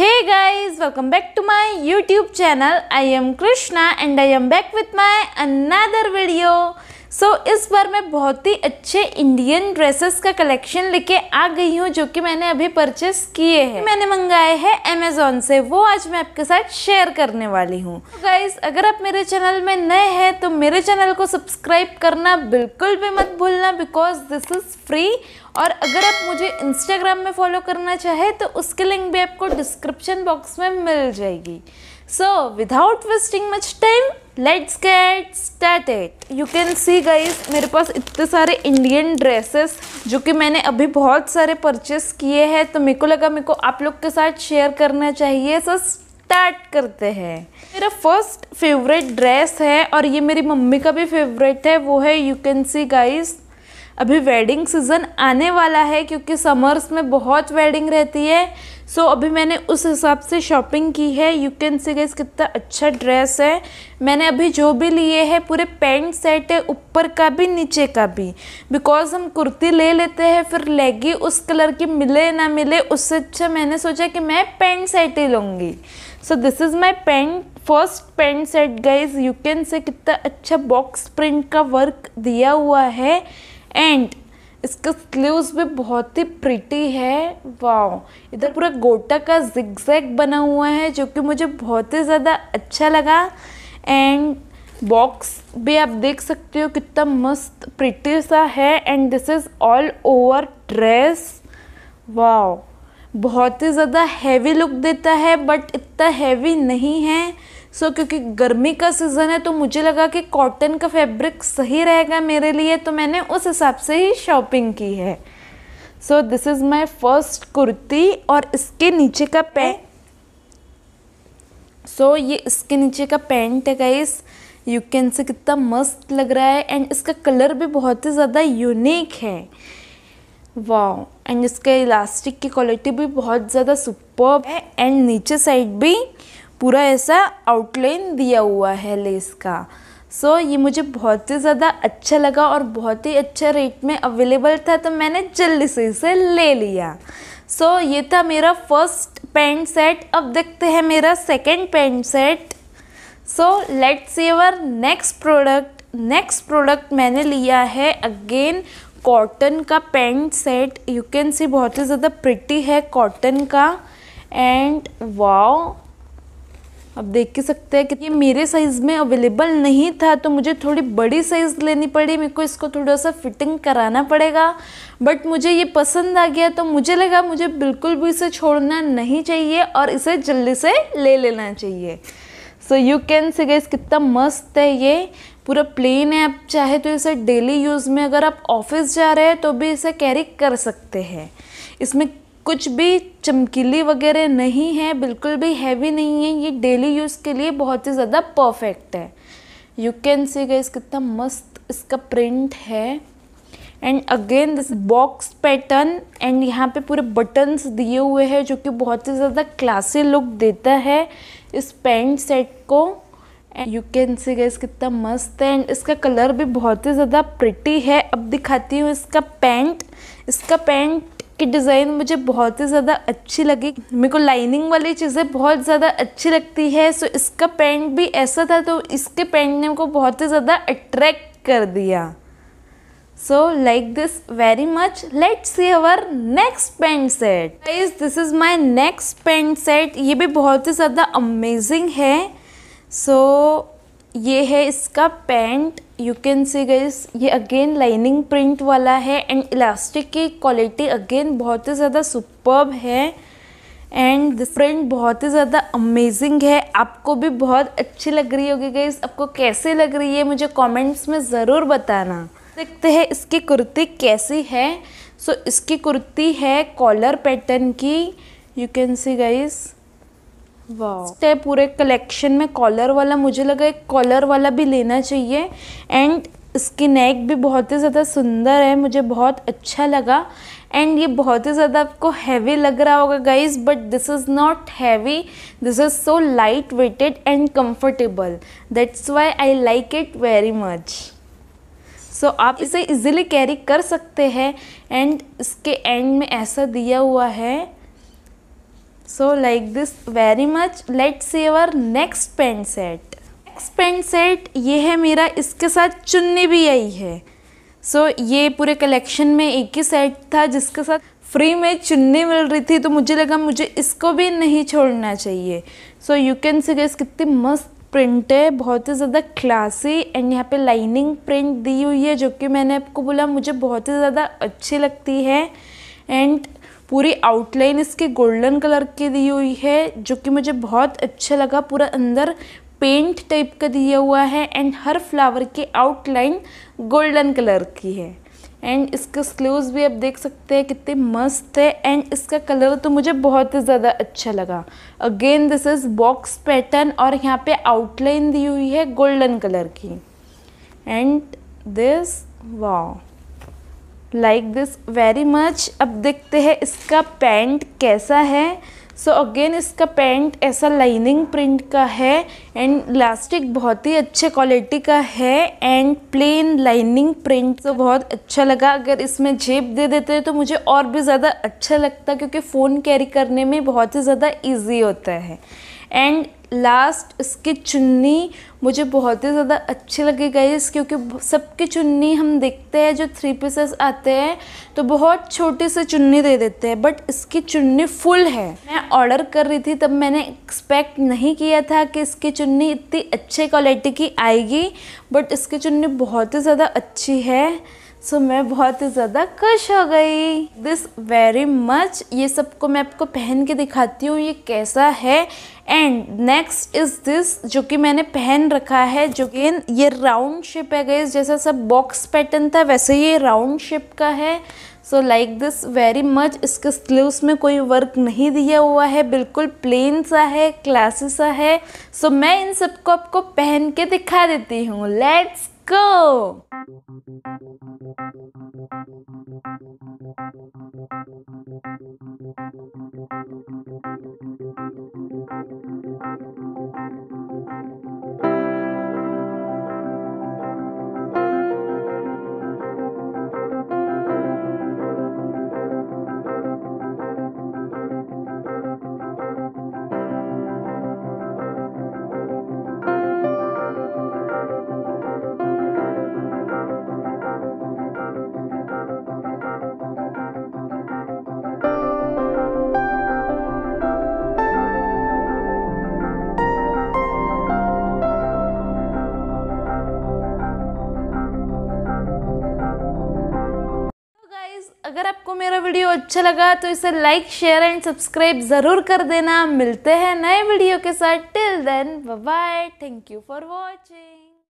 Hey guys, welcome back to my YouTube channel. I am Krishna and I am back with my another video. So so, इस बार मैं बहुत ही अच्छे Indian dresses का collection लेके आ गई हूँ जो कि मैंने अभी परचेस किए हैं मैंने मंगाए हैं अमेजोन से वो आज मैं आपके साथ शेयर करने वाली हूँ गाइज अगर आप मेरे चैनल में नए हैं तो मेरे चैनल को सब्सक्राइब करना बिल्कुल भी मत भूलना बिकॉज दिस इज़ फ्री और अगर आप मुझे इंस्टाग्राम में फॉलो करना चाहे तो उसकी लिंक भी आपको डिस्क्रिप्शन बॉक्स में मिल जाएगी so without wasting much time let's get started you can see guys मेरे पास इतने सारे इंडियन ड्रेसेस जो कि मैंने अभी बहुत सारे परचेस किए हैं तो मेरे को लगा मेरे को आप लोग के साथ शेयर करना चाहिए सो स्टार्ट करते हैं मेरा फर्स्ट फेवरेट ड्रेस है और ये मेरी मम्मी का भी फेवरेट है वो है यू कैन सी गाइस अभी वेडिंग सीज़न आने वाला है क्योंकि समर्स में बहुत वेडिंग रहती है सो so, अभी मैंने उस हिसाब से शॉपिंग की है यू कैन सी गैस कितना अच्छा ड्रेस है मैंने अभी जो भी लिए है पूरे पैंट सेट है ऊपर का भी नीचे का भी बिकॉज हम कुर्ती ले लेते हैं फिर लेगी उस कलर की मिले ना मिले उससे अच्छा मैंने सोचा कि मैं पैंट सेट ही लूँगी so this is my pant first pant set guys you can say कितना अच्छा बॉक्स प्रिंट का वर्क दिया हुआ है एंड इसका स्लीव्स भी बहुत ही प्रिटी है वाओ इधर पूरा गोटा का जिगजैग बना हुआ है जो कि मुझे बहुत ही ज़्यादा अच्छा लगा एंड बॉक्स भी आप देख सकते हो कितना मस्त प्रिटी सा है and this is all over dress wow बहुत ही ज़्यादा हैवी लुक देता है बट इतना हैवी नहीं है सो so, क्योंकि गर्मी का सीज़न है तो मुझे लगा कि कॉटन का फैब्रिक सही रहेगा मेरे लिए तो मैंने उस हिसाब से ही शॉपिंग की है so this is my first kurti और इसके नीचे का पैंट सो so, ये इसके नीचे का पैंट है गाइस यू कैन से कितना मस्त लग रहा है एंड इसका कलर भी बहुत ही ज़्यादा यूनिक है वाओ एंड इसके इलास्टिक की क्वालिटी भी बहुत ज़्यादा सुपर है एंड नीचे साइड भी पूरा ऐसा आउटलाइन दिया हुआ है लेस का सो so, ये मुझे बहुत ही ज़्यादा अच्छा लगा और बहुत ही अच्छा रेट में अवेलेबल था तो मैंने जल्दी से इसे ले लिया सो so, ये था मेरा फर्स्ट पैंट सेट अब देखते हैं मेरा second pant set so let's your next product next product मैंने लिया है अगेन कॉटन का pant set you can see बहुत ही ज़्यादा प्रिटी है कॉटन का एंड वाओ आप देख के सकते हैं कि ये मेरे साइज़ में अवेलेबल नहीं था तो मुझे थोड़ी बड़ी साइज़ लेनी पड़ी मेरे को इसको थोड़ा सा फिटिंग कराना पड़ेगा बट मुझे ये पसंद आ गया तो मुझे लगा मुझे बिल्कुल भी इसे छोड़ना नहीं चाहिए और इसे जल्दी से ले लेना चाहिए so you can say guys कितना मस्त है ये पूरा प्लेन है आप चाहे तो इसे डेली यूज़ में अगर आप ऑफिस जा रहे हैं तो भी इसे कैरी कर सकते हैं इसमें कुछ भी चमकीली वगैरह नहीं है बिल्कुल भी हैवी नहीं है ये डेली यूज़ के लिए बहुत ही ज़्यादा परफेक्ट है यू कैन सी गई कितना मस्त इसका प्रिंट है and again this box pattern and यहाँ पे पूरे बटन्स दिए हुए हैं जो कि बहुत ही ज़्यादा क्लासी लुक देता है इस पैंट सेट को and you can see guys कितना मस्त है एंड इसका कलर भी बहुत ही ज़्यादा प्रिटी है अब दिखाती हूँ इसका पैंट इसका पैंट की डिज़ाइन मुझे बहुत ही ज़्यादा अच्छी लगी मेरे को लाइनिंग वाली चीज़ें बहुत ज़्यादा अच्छी लगती है सो इसका पैंट भी ऐसा था तो इसके पेंट ने मेरे को बहुत ही ज़्यादा अट्रैक्ट कर दिया so like this very much let see our next pant set guys this is my next pant set ये भी बहुत ही ज़्यादा अमेजिंग है so ये है इसका pant you can see guys ये अगेन लाइनिंग प्रिंट वाला है एंड इलास्टिक की क्वालिटी अगेन बहुत ही ज़्यादा सुपर्ब है एंड दिस प्रिंट बहुत ही ज़्यादा अमेजिंग है आपको भी बहुत अच्छी लग रही होगी गईस आपको कैसे लग रही है मुझे कमेंट्स में ज़रूर बताना देखते हैं इसकी कुर्ती कैसी है सो so, इसकी कुर्ती है कॉलर पैटर्न की you can see guys step पूरे कलेक्शन में कॉलर वाला मुझे लगा एक कॉलर वाला भी लेना चाहिए एंड इसकी नेक भी बहुत ही ज़्यादा सुंदर है मुझे बहुत अच्छा लगा एंड ये बहुत ही ज़्यादा आपको हैवी लग रहा होगा guys but this is not heavy this is so light weighted and comfortable that's why I like it very much so आप इसे इजीली कैरी कर सकते हैं एंड इसके एंड में ऐसा दिया हुआ है So like this very much. Let's see our next pant set next pant set ये है मेरा इसके साथ चुन्नी भी आई है सो so, ये पूरे कलेक्शन में एक ही सेट था जिसके साथ फ्री में चुन्नी मिल रही थी तो मुझे लगा मुझे इसको भी नहीं छोड़ना चाहिए so you can see guys कितनी मस्त प्रिंट है बहुत ही ज़्यादा क्लासी एंड यहाँ पे लाइनिंग प्रिंट दी हुई है जो कि मैंने आपको बोला मुझे बहुत ही ज़्यादा अच्छी लगती है एंड पूरी आउटलाइन इसके गोल्डन कलर की दी हुई है जो कि मुझे बहुत अच्छा लगा पूरा अंदर पेंट टाइप का दिया हुआ है एंड हर फ्लावर की आउटलाइन गोल्डन कलर की है एंड इसके स्लीव्स भी आप देख सकते हैं कितने मस्त है एंड इसका कलर तो मुझे बहुत ही ज़्यादा अच्छा लगा again this is box pattern और यहाँ पे आउटलाइन दी हुई है गोल्डन कलर की and this wow like this very much अब देखते हैं इसका पैंट कैसा है सो so अगेन इसका पैंट ऐसा लाइनिंग प्रिंट का है एंड लास्टिक बहुत ही अच्छे क्वालिटी का है एंड प्लेन लाइनिंग प्रिंट तो बहुत अच्छा लगा अगर इसमें जेब दे देते हैं तो मुझे और भी ज़्यादा अच्छा लगता क्योंकि फ़ोन कैरी करने में बहुत ही ज़्यादा ईजी होता है एंड लास्ट इसकी चुन्नी मुझे बहुत ही ज़्यादा लगी गई इस क्योंकि सबकी चुन्नी हम देखते हैं जो थ्री पीसेस आते हैं तो बहुत छोटी सी चुन्नी दे देते हैं बट इसकी चुन्नी फुल है मैं ऑर्डर कर रही थी तब मैंने एक्सपेक्ट नहीं किया था कि इसकी चुन्नी इतनी अच्छी क्वालिटी की आएगी बट इसकी चुन्नी बहुत ही ज़्यादा अच्छी है सो so, मैं बहुत ही ज़्यादा खुश हो गई दिस वेरी मच ये सबको मैं आपको पहन के दिखाती हूँ ये कैसा है एंड नेक्स्ट इज़ दिस जो कि मैंने पहन रखा है जो कि ये राउंड शेप है गई जैसा सब बॉक्स पैटर्न था वैसे ये राउंड शेप का है so like this very much इसके स्लीव्स में कोई वर्क नहीं दिया हुआ है बिल्कुल प्लेन सा है क्लासी सा है सो so, मैं इन सबको आपको पहन के दिखा देती हूँ लेट्स go! अगर आपको मेरा वीडियो अच्छा लगा तो इसे लाइक शेयर एंड सब्सक्राइब ज़रूर कर देना मिलते हैं नए वीडियो के साथ till then bye thank you for watching